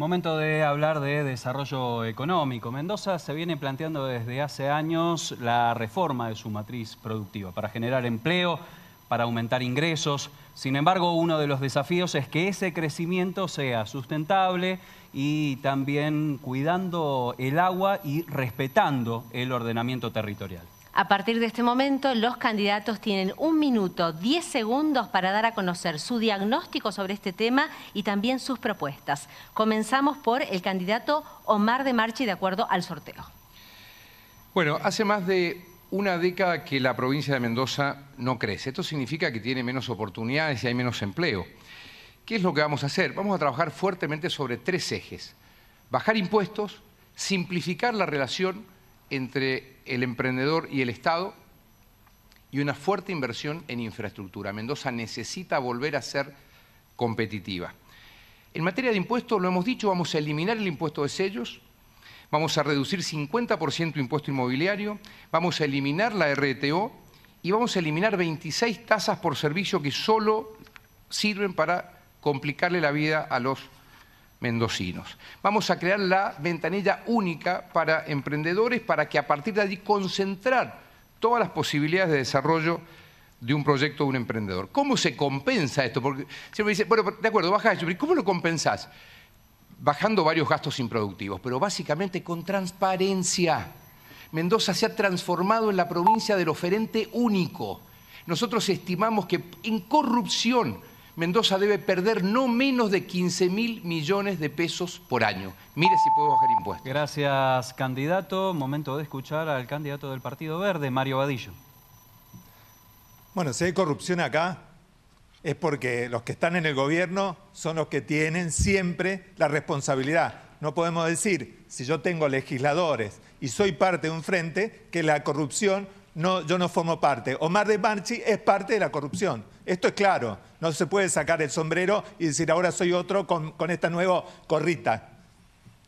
Momento de hablar de desarrollo económico. Mendoza se viene planteando desde hace años la reforma de su matriz productiva para generar empleo, para aumentar ingresos. Sin embargo, uno de los desafíos es que ese crecimiento sea sustentable y también cuidando el agua y respetando el ordenamiento territorial. A partir de este momento, los candidatos tienen un minuto, 10 segundos para dar a conocer su diagnóstico sobre este tema y también sus propuestas. Comenzamos por el candidato Omar de Marchi, de acuerdo al sorteo. Bueno, hace más de una década que la provincia de Mendoza no crece. Esto significa que tiene menos oportunidades y hay menos empleo. ¿Qué es lo que vamos a hacer? Vamos a trabajar fuertemente sobre tres ejes. Bajar impuestos, simplificar la relación entre el emprendedor y el Estado y una fuerte inversión en infraestructura. Mendoza necesita volver a ser competitiva. En materia de impuestos, lo hemos dicho, vamos a eliminar el impuesto de sellos, vamos a reducir 50% impuesto inmobiliario, vamos a eliminar la RTO y vamos a eliminar 26 tasas por servicio que solo sirven para complicarle la vida a los mendocinos. Vamos a crear la ventanilla única para emprendedores para que a partir de allí concentrar todas las posibilidades de desarrollo de un proyecto de un emprendedor. ¿Cómo se compensa esto? Porque siempre dice, bueno, de acuerdo, baja eso, ¿cómo lo compensás? Bajando varios gastos improductivos, pero básicamente con transparencia. Mendoza se ha transformado en la provincia del oferente único. Nosotros estimamos que en corrupción Mendoza debe perder no menos de 15 mil millones de pesos por año. Mire si puedo bajar impuestos. Gracias, candidato. Momento de escuchar al candidato del Partido Verde, Mario Vadillo. Bueno, si hay corrupción acá es porque los que están en el gobierno son los que tienen siempre la responsabilidad. No podemos decir, si yo tengo legisladores y soy parte de un frente, que la corrupción no, yo no formo parte. Omar de Marchi es parte de la corrupción. Esto es claro. No se puede sacar el sombrero y decir ahora soy otro con, con esta nueva corrita.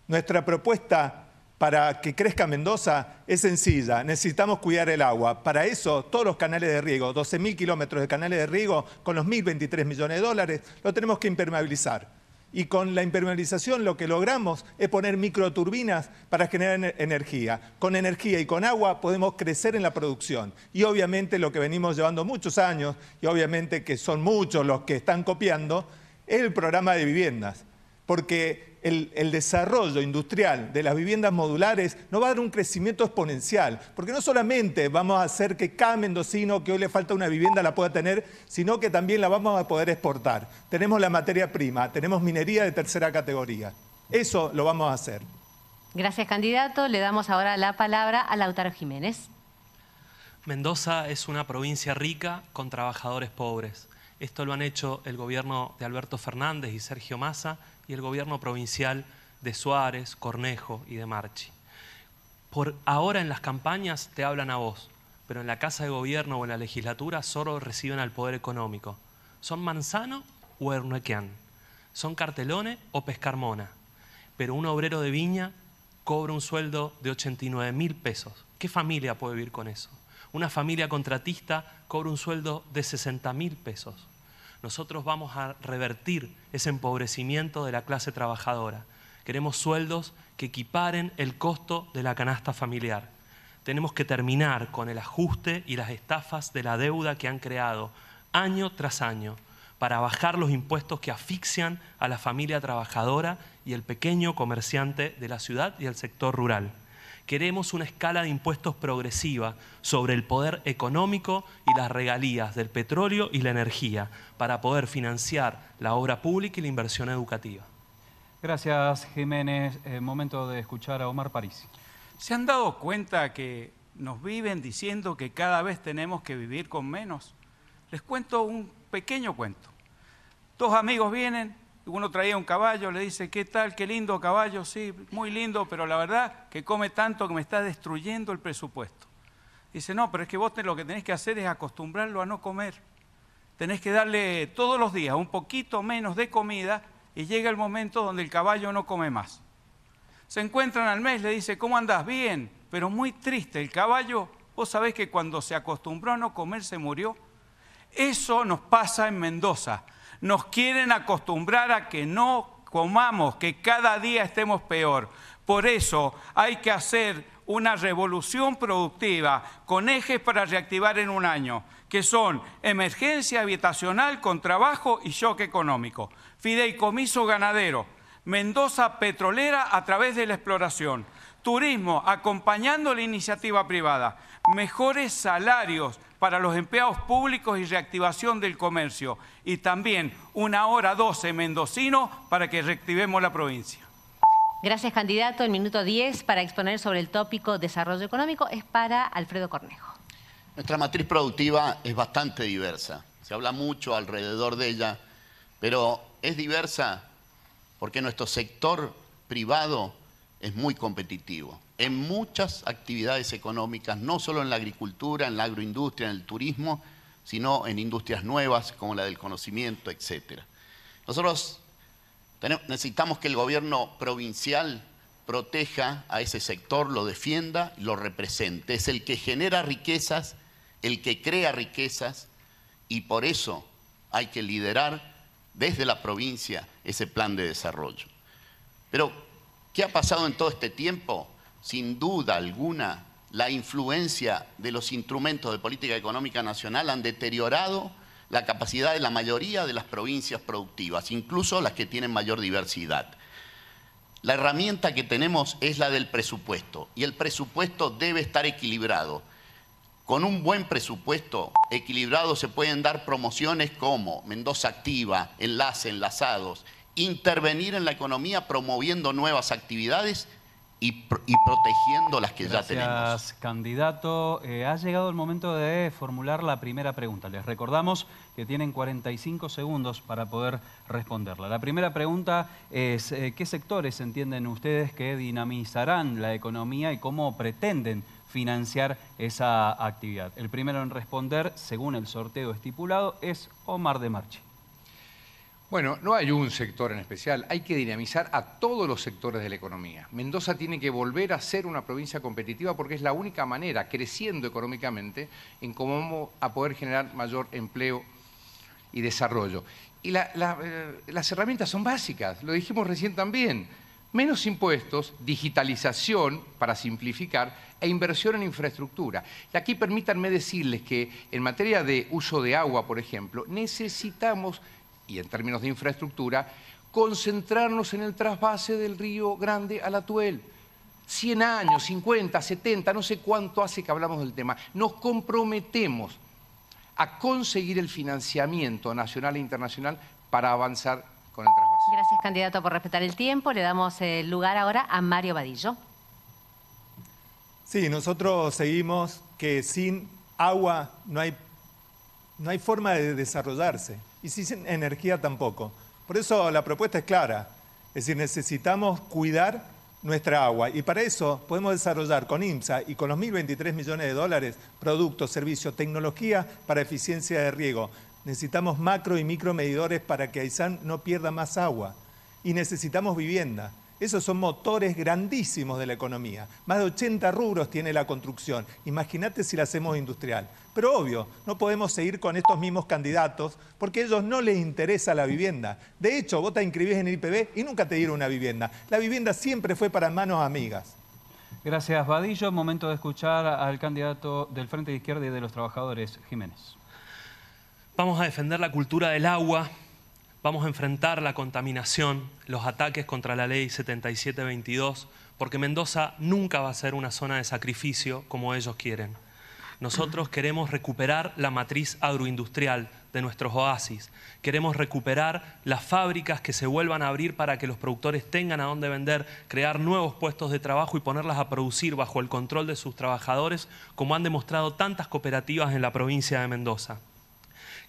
Nuestra propuesta para que crezca Mendoza es sencilla. Necesitamos cuidar el agua. Para eso, todos los canales de riego, 12.000 kilómetros de canales de riego con los 1.023 millones de dólares, lo tenemos que impermeabilizar. Y con la impermeabilización lo que logramos es poner microturbinas para generar energía. Con energía y con agua podemos crecer en la producción. Y obviamente lo que venimos llevando muchos años, y obviamente que son muchos los que están copiando, es el programa de viviendas porque el, desarrollo industrial de las viviendas modulares no va a dar un crecimiento exponencial, porque no solamente vamos a hacer que cada mendocino que hoy le falta una vivienda la pueda tener, sino que también la vamos a poder exportar. Tenemos la materia prima, tenemos minería de tercera categoría. Eso lo vamos a hacer. Gracias, candidato. Le damos ahora la palabra a Lautaro Jiménez. Mendoza es una provincia rica con trabajadores pobres. Esto lo han hecho el gobierno de Alberto Fernández y Sergio Massa el gobierno provincial de Suárez, Cornejo y de Marchi. Por ahora en las campañas te hablan a vos, pero en la Casa de Gobierno o en la legislatura solo reciben al poder económico. ¿Son Manzano o Ernequian? ¿Son Cartelone o Pescarmona? Pero un obrero de viña cobra un sueldo de 89 mil pesos. ¿Qué familia puede vivir con eso? Una familia contratista cobra un sueldo de 60 mil pesos nosotros vamos a revertir ese empobrecimiento de la clase trabajadora. Queremos sueldos que equiparen el costo de la canasta familiar. Tenemos que terminar con el ajuste y las estafas de la deuda que han creado año tras año para bajar los impuestos que asfixian a la familia trabajadora y el pequeño comerciante de la ciudad y el sector rural. Queremos una escala de impuestos progresiva sobre el poder económico y las regalías del petróleo y la energía para poder financiar la obra pública y la inversión educativa. Gracias, Jiménez. Eh, momento de escuchar a Omar París. ¿Se han dado cuenta que nos viven diciendo que cada vez tenemos que vivir con menos? Les cuento un pequeño cuento. Dos amigos vienen, uno traía un caballo, le dice, ¿qué tal? Qué lindo caballo, sí, muy lindo, pero la verdad que come tanto que me está destruyendo el presupuesto. Dice, no, pero es que vos lo que tenés que hacer es acostumbrarlo a no comer. Tenés que darle todos los días un poquito menos de comida y llega el momento donde el caballo no come más. Se encuentran al mes, le dice, ¿cómo andás? Bien, pero muy triste. El caballo, vos sabés que cuando se acostumbró a no comer se murió. Eso nos pasa en Mendoza nos quieren acostumbrar a que no comamos, que cada día estemos peor. Por eso hay que hacer una revolución productiva con ejes para reactivar en un año, que son emergencia habitacional con trabajo y choque económico, fideicomiso ganadero, Mendoza petrolera a través de la exploración, turismo acompañando la iniciativa privada, mejores salarios, para los empleados públicos y reactivación del comercio. Y también una hora 12 mendocino para que reactivemos la provincia. Gracias, candidato. El minuto 10 para exponer sobre el tópico desarrollo económico es para Alfredo Cornejo. Nuestra matriz productiva es bastante diversa. Se habla mucho alrededor de ella, pero es diversa porque nuestro sector privado es muy competitivo en muchas actividades económicas, no solo en la agricultura, en la agroindustria, en el turismo, sino en industrias nuevas como la del conocimiento, etc. Nosotros necesitamos que el gobierno provincial proteja a ese sector, lo defienda, lo represente. Es el que genera riquezas, el que crea riquezas y por eso hay que liderar desde la provincia ese plan de desarrollo. Pero ¿Qué ha pasado en todo este tiempo? Sin duda alguna, la influencia de los instrumentos de política económica nacional han deteriorado la capacidad de la mayoría de las provincias productivas, incluso las que tienen mayor diversidad. La herramienta que tenemos es la del presupuesto y el presupuesto debe estar equilibrado. Con un buen presupuesto equilibrado se pueden dar promociones como Mendoza Activa, Enlace, Enlazados, intervenir en la economía promoviendo nuevas actividades y, protegiendo las que ya tenemos. candidato. Eh, ha llegado el momento de formular la primera pregunta. Les recordamos que tienen 45 segundos para poder responderla. La primera pregunta es, eh, ¿qué sectores entienden ustedes que dinamizarán la economía y cómo pretenden financiar esa actividad? El primero en responder, según el sorteo estipulado, es Omar de Marchi. Bueno, no hay un sector en especial, hay que dinamizar a todos los sectores de la economía. Mendoza tiene que volver a ser una provincia competitiva porque es la única manera, creciendo económicamente, en cómo vamos a poder generar mayor empleo y desarrollo. Y eh, las herramientas son básicas, lo dijimos recién también. Menos impuestos, digitalización, para simplificar, e inversión en infraestructura. Y aquí permítanme decirles que en materia de uso de agua, por ejemplo, necesitamos y en términos de infraestructura, concentrarnos en el trasvase del río Grande a la Tuel. 100 años, 50, 70, no sé cuánto hace que hablamos del tema. Nos comprometemos a conseguir el financiamiento nacional e internacional para avanzar con el trasvase. Gracias, candidato, por respetar el tiempo. Le damos eh, el lugar ahora a Mario Vadillo. Sí, nosotros seguimos que sin agua no hay, no hay forma de desarrollarse y sin energía tampoco. Por eso la propuesta es clara, es decir, necesitamos cuidar nuestra agua y para eso podemos desarrollar con IMSA y con los 1.023 millones de dólares productos, servicios, tecnología para eficiencia de riego. Necesitamos macro y micro medidores para que Aysán no pierda más agua y necesitamos vivienda. Esos son motores grandísimos de la economía. Más de 80 rubros tiene la construcción. Imagínate si la hacemos industrial. Pero obvio, no podemos seguir con estos mismos candidatos porque a ellos no les interesa la vivienda. De hecho, vos te inscribís en el IPB y nunca te dieron una vivienda. La vivienda siempre fue para manos amigas. Gracias, Vadillo. Momento de escuchar al candidato del Frente de Izquierda y de los Trabajadores, Jiménez. Vamos a defender la cultura del agua, vamos a enfrentar la contaminación, los ataques contra la ley 7722, porque Mendoza nunca va a ser una zona de sacrificio como ellos quieren. Nosotros queremos recuperar la matriz agroindustrial de nuestros oasis. Queremos recuperar las fábricas que se vuelvan a abrir para que los productores tengan a dónde vender, crear nuevos puestos de trabajo y ponerlas a producir bajo el control de sus trabajadores, como han demostrado tantas cooperativas en la provincia de Mendoza.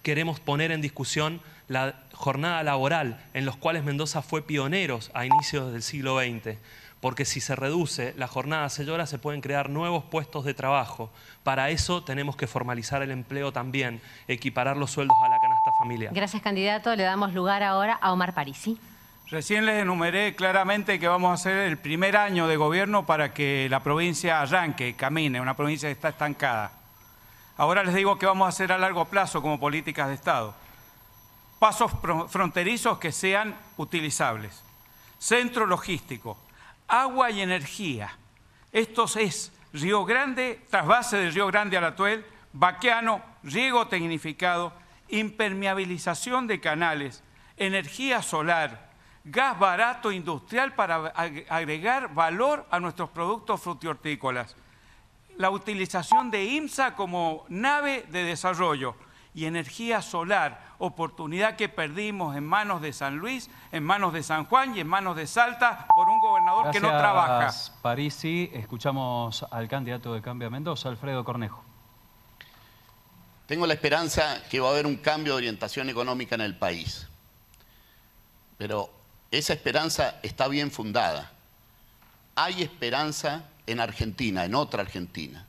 Queremos poner en discusión la jornada laboral en los cuales Mendoza fue pioneros a inicios del siglo XX porque si se reduce la jornada a 6 se pueden crear nuevos puestos de trabajo. Para eso tenemos que formalizar el empleo también, equiparar los sueldos a la canasta familiar. Gracias, candidato. Le damos lugar ahora a Omar Parisi. Recién les enumeré claramente que vamos a hacer el primer año de gobierno para que la provincia arranque, camine, una provincia que está estancada. Ahora les digo que vamos a hacer a largo plazo como políticas de Estado. Pasos fronterizos que sean utilizables. Centro logístico, agua y energía. Esto es Río Grande, trasvase del Río Grande a la Tuel, Baqueano, riego tecnificado, impermeabilización de canales, energía solar, gas barato industrial para agregar valor a nuestros productos frutihortícolas, la utilización de IMSA como nave de desarrollo y energía solar, oportunidad que perdimos en manos de San Luis, en manos de San Juan y en manos de Salta por un gobernador que no trabaja. sí, escuchamos al candidato de Cambio a Mendoza, Alfredo Cornejo. Tengo la esperanza que va a haber un cambio de orientación económica en el país, pero esa esperanza está bien fundada. Hay esperanza en Argentina, en otra Argentina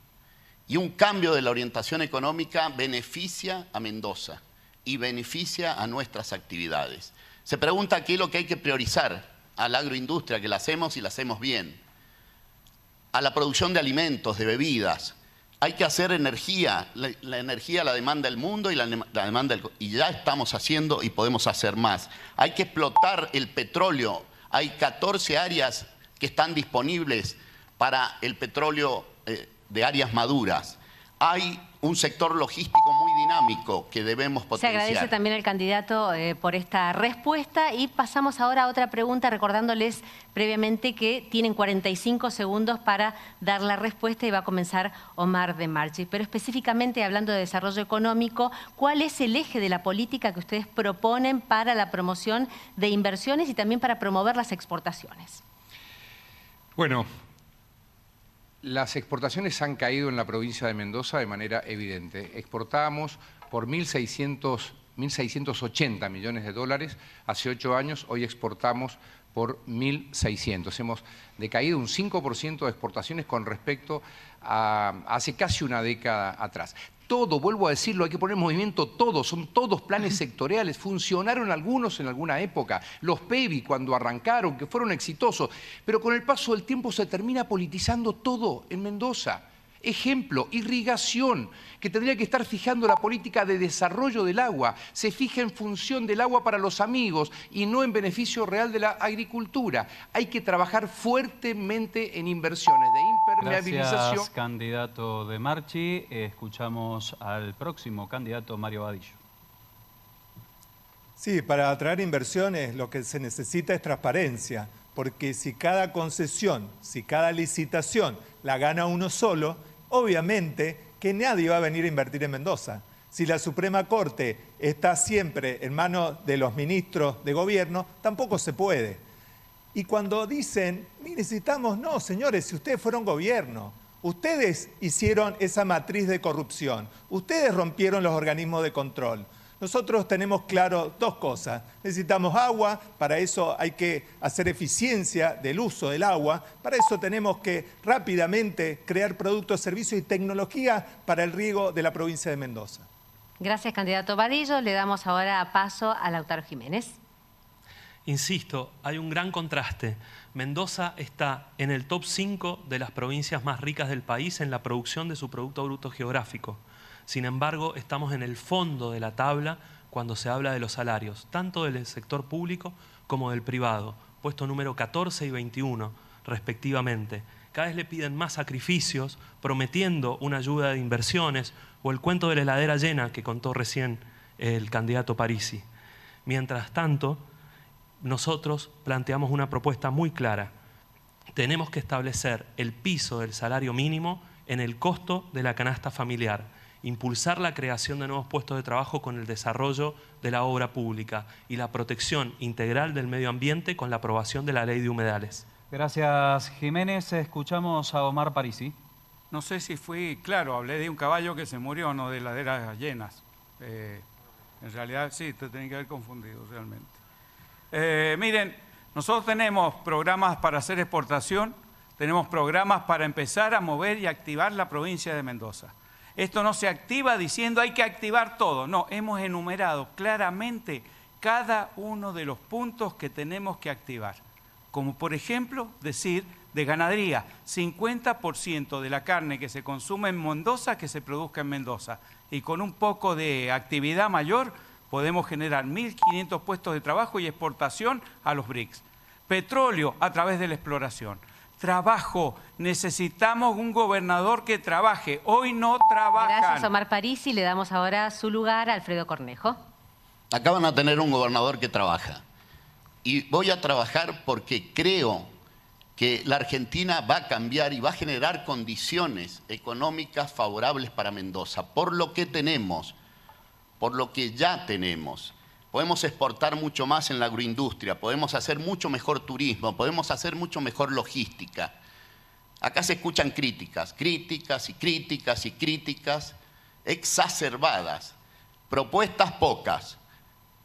y un cambio de la orientación económica beneficia a Mendoza y beneficia a nuestras actividades. Se pregunta qué es lo que hay que priorizar a la agroindustria, que la hacemos y la hacemos bien, a la producción de alimentos, de bebidas. Hay que hacer energía, la, energía la demanda el mundo y la, demanda y ya estamos haciendo y podemos hacer más. Hay que explotar el petróleo. Hay 14 áreas que están disponibles para el petróleo eh, de áreas maduras. Hay un sector logístico muy dinámico que debemos potenciar. Se agradece también al candidato eh, por esta respuesta y pasamos ahora a otra pregunta recordándoles previamente que tienen 45 segundos para dar la respuesta y va a comenzar Omar de Marchi. Pero específicamente hablando de desarrollo económico, ¿cuál es el eje de la política que ustedes proponen para la promoción de inversiones y también para promover las exportaciones? Bueno, las exportaciones han caído en la provincia de Mendoza de manera evidente. Exportábamos por 1.680 millones de dólares hace ocho años, hoy exportamos por 1.600. Hemos decaído un 5% de exportaciones con respecto a hace casi una década atrás todo, vuelvo a decirlo, hay que poner en movimiento todo, son todos planes sectoriales, funcionaron algunos en alguna época, los PEBI cuando arrancaron, que fueron exitosos, pero con el paso del tiempo se termina politizando todo en Mendoza. Ejemplo, irrigación, que tendría que estar fijando la política de desarrollo del agua, se fija en función del agua para los amigos y no en beneficio real de la agricultura. Hay que trabajar fuertemente en inversiones de Gracias, candidato de Marchi. Escuchamos al próximo candidato, Mario Vadillo. Sí, para atraer inversiones lo que se necesita es transparencia, porque si cada concesión, si cada licitación la gana uno solo, obviamente que nadie va a venir a invertir en Mendoza. Si la Suprema Corte está siempre en manos de los ministros de gobierno, tampoco se puede. Y cuando dicen, necesitamos, no, señores, si ustedes fueron gobierno, ustedes hicieron esa matriz de corrupción, ustedes rompieron los organismos de control. Nosotros tenemos claro dos cosas. Necesitamos agua, para eso hay que hacer eficiencia del uso del agua, para eso tenemos que rápidamente crear productos, servicios y tecnología para el riego de la provincia de Mendoza. Gracias, candidato Vadillo. Le damos ahora paso a Lautaro Jiménez. Insisto, hay un gran contraste. Mendoza está en el top 5 de las provincias más ricas del país en la producción de su Producto Bruto Geográfico. Sin embargo, estamos en el fondo de la tabla cuando se habla de los salarios, tanto del sector público como del privado, puesto número 14 y 21, respectivamente. Cada vez le piden más sacrificios, prometiendo una ayuda de inversiones o el cuento de la heladera llena que contó recién el candidato Parisi. Mientras tanto, nosotros planteamos una propuesta muy clara. Tenemos que establecer el piso del salario mínimo en el costo de la canasta familiar, impulsar la creación de nuevos puestos de trabajo con el desarrollo de la obra pública y la protección integral del medio ambiente con la aprobación de la ley de humedales. Gracias, Jiménez. Escuchamos a Omar Parisi. No sé si fui claro, hablé de un caballo que se murió, no de laderas llenas. Eh, en realidad sí, te tenía que haber confundido realmente. Eh, miren, nosotros tenemos programas para hacer exportación, tenemos programas para empezar a mover y activar la provincia de Mendoza. Esto no se activa diciendo hay que activar todo, no, hemos enumerado claramente cada uno de los puntos que tenemos que activar. Como por ejemplo decir de ganadería, 50% de la carne que se consume en Mendoza que se produzca en Mendoza. Y con un poco de actividad mayor podemos generar 1.500 puestos de trabajo y exportación a los BRICS. Petróleo a través de la exploración. Trabajo. Necesitamos un gobernador que trabaje. Hoy no trabaja. Gracias, Omar París. Y le damos ahora su lugar a Alfredo Cornejo. Acá van a tener un gobernador que trabaja. Y voy a trabajar porque creo que la Argentina va a cambiar y va a generar condiciones económicas favorables para Mendoza. Por lo que tenemos por lo que ya tenemos. Podemos exportar mucho más en la agroindustria, podemos hacer mucho mejor turismo, podemos hacer mucho mejor logística. Acá se escuchan críticas, críticas y críticas y críticas exacerbadas, propuestas pocas.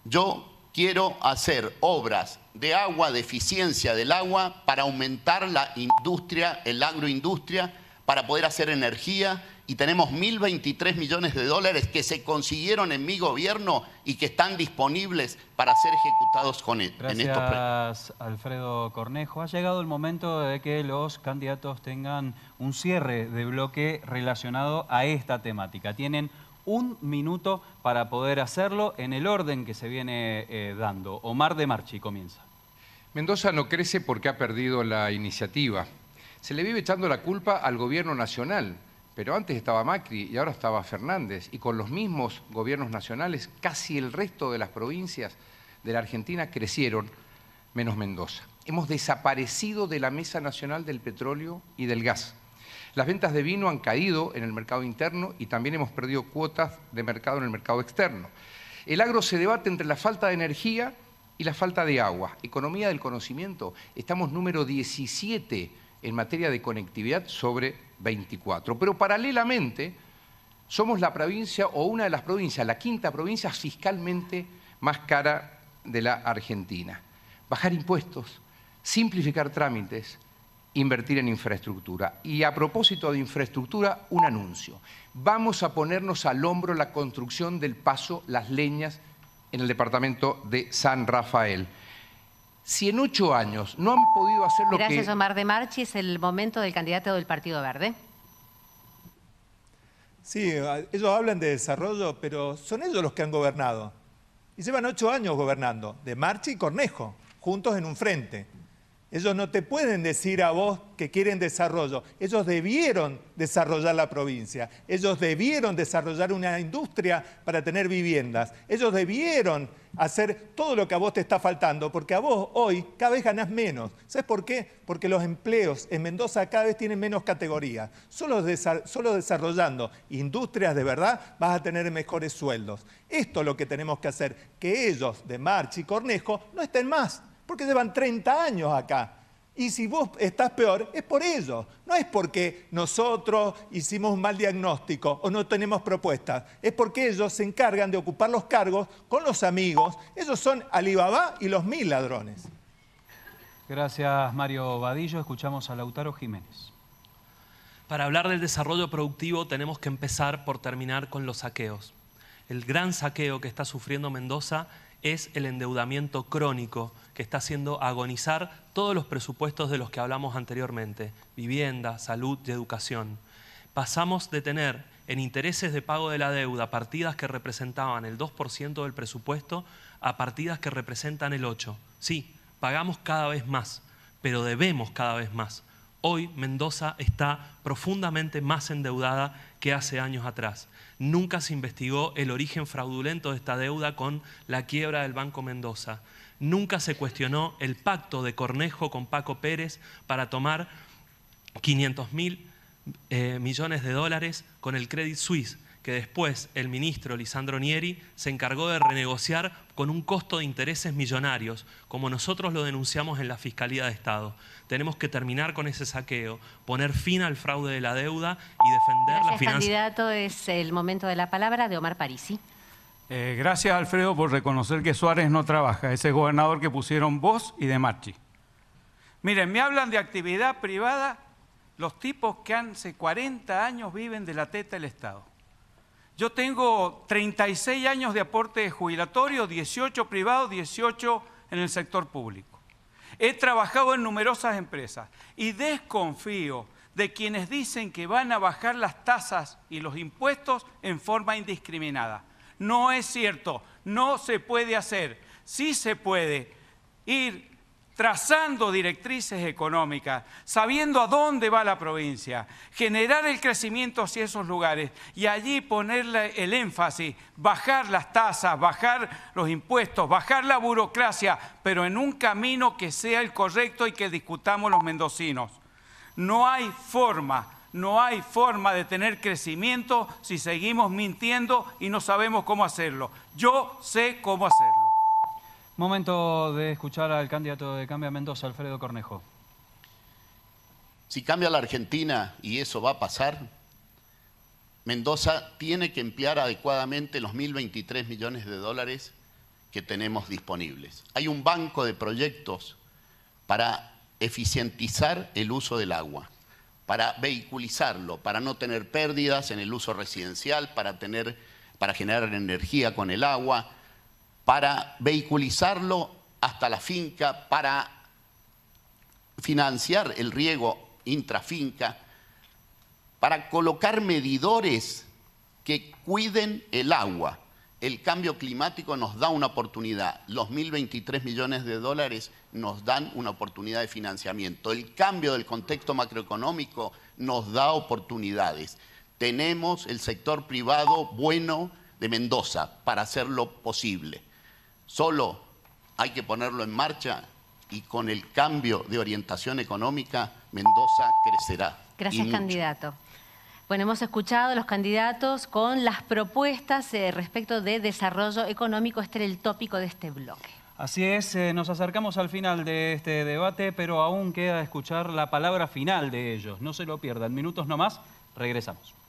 Yo quiero hacer obras de agua, de eficiencia del agua, para aumentar la industria, el agroindustria, para poder hacer energía y tenemos 1.023 millones de dólares que se consiguieron en mi gobierno y que están disponibles para ser ejecutados con él. E- Gracias, en Alfredo Cornejo. Ha llegado el momento de que los candidatos tengan un cierre de bloque relacionado a esta temática. Tienen un minuto para poder hacerlo en el orden que se viene eh, dando. Omar de Marchi comienza. Mendoza no crece porque ha perdido la iniciativa. Se le vive echando la culpa al gobierno nacional, pero antes estaba Macri y ahora estaba Fernández, y con los mismos gobiernos nacionales casi el resto de las provincias de la Argentina crecieron, menos Mendoza. Hemos desaparecido de la Mesa Nacional del Petróleo y del Gas. Las ventas de vino han caído en el mercado interno y también hemos perdido cuotas de mercado en el mercado externo. El agro se debate entre la falta de energía y la falta de agua. Economía del conocimiento, estamos número 17 en materia de conectividad sobre 24. Pero paralelamente, somos la provincia o una de las provincias, la quinta provincia fiscalmente más cara de la Argentina. Bajar impuestos, simplificar trámites, invertir en infraestructura. Y a propósito de infraestructura, un anuncio. Vamos a ponernos al hombro la construcción del paso Las Leñas en el departamento de San Rafael si en ocho años no han podido hacer lo Gracias, que... Gracias, Omar de Marchi. Es el momento del candidato del Partido Verde. Sí, ah, ellos hablan de desarrollo, pero son ellos los que han gobernado. Y llevan ocho años gobernando, de Marchi y Cornejo, juntos en un frente. Ellos no te pueden decir a vos que quieren desarrollo. Ellos debieron desarrollar la provincia. Ellos debieron desarrollar una industria para tener viviendas. Ellos debieron hacer todo lo que a vos te está faltando, porque a vos hoy cada vez ganás menos. ¿Sabes por qué? Porque los empleos en Mendoza cada vez tienen menos categorías. Solo, solo desarrollando industrias de verdad vas a tener mejores sueldos. Esto es lo que tenemos que hacer, que ellos de March y Cornejo no estén más porque llevan 30 años acá. Y si vos estás peor, es por ellos. No es porque nosotros hicimos un mal diagnóstico o no tenemos propuestas. Es porque ellos se encargan de ocupar los cargos con los amigos. Ellos son Alibaba y los mil ladrones. Gracias, Mario Vadillo. Escuchamos a Lautaro Jiménez. Para hablar del desarrollo productivo tenemos que empezar por terminar con los saqueos. El gran saqueo que está sufriendo Mendoza es el endeudamiento crónico que está haciendo agonizar todos los presupuestos de los que hablamos anteriormente, vivienda, salud y educación. Pasamos de tener en intereses de pago de la deuda partidas que representaban el 2% del presupuesto a partidas que representan el 8%. Sí, pagamos cada vez más, pero debemos cada vez más. Hoy Mendoza está profundamente más endeudada que hace años atrás. Nunca se investigó el origen fraudulento de esta deuda con la quiebra del Banco Mendoza. Nunca se cuestionó el pacto de Cornejo con Paco Pérez para tomar 500 mil eh, millones de dólares con el Credit Suisse que después el ministro Lisandro Nieri se encargó de renegociar con un costo de intereses millonarios, como nosotros lo denunciamos en la Fiscalía de Estado. Tenemos que terminar con ese saqueo, poner fin al fraude de la deuda y defender la El candidato, es el momento de la palabra de Omar Parisi. Eh, gracias, Alfredo, por reconocer que Suárez no trabaja. Ese gobernador que pusieron vos y de Marchi. Miren, me hablan de actividad privada los tipos que hace 40 años viven de la teta del Estado. Yo tengo 36 años de aporte jubilatorio, 18 privado, 18 en el sector público. He trabajado en numerosas empresas y desconfío de quienes dicen que van a bajar las tasas y los impuestos en forma indiscriminada. No es cierto, no se puede hacer. Sí se puede ir trazando directrices económicas, sabiendo a dónde va la provincia, generar el crecimiento hacia esos lugares y allí ponerle el énfasis, bajar las tasas, bajar los impuestos, bajar la burocracia, pero en un camino que sea el correcto y que discutamos los mendocinos. No hay forma. No hay forma de tener crecimiento si seguimos mintiendo y no sabemos cómo hacerlo. Yo sé cómo hacerlo. Momento de escuchar al candidato de Cambia Mendoza, Alfredo Cornejo. Si cambia la Argentina y eso va a pasar, Mendoza tiene que emplear adecuadamente los 1.023 millones de dólares que tenemos disponibles. Hay un banco de proyectos para eficientizar el uso del agua, para vehiculizarlo, para no tener pérdidas en el uso residencial, para, tener, para generar energía con el agua, para vehiculizarlo hasta la finca, para financiar el riego intrafinca, para colocar medidores que cuiden el agua. El cambio climático nos da una oportunidad. Los 1.023 millones de dólares nos dan una oportunidad de financiamiento. El cambio del contexto macroeconómico nos da oportunidades. Tenemos el sector privado bueno de Mendoza para hacerlo posible. Solo hay que ponerlo en marcha y con el cambio de orientación económica, Mendoza crecerá. Gracias, candidato. Bueno, hemos escuchado a los candidatos con las propuestas eh, respecto de desarrollo económico. Este era el tópico de este bloque. Así es, eh, nos acercamos al final de este debate, pero aún queda escuchar la palabra final de ellos. No se lo pierdan, minutos nomás, regresamos.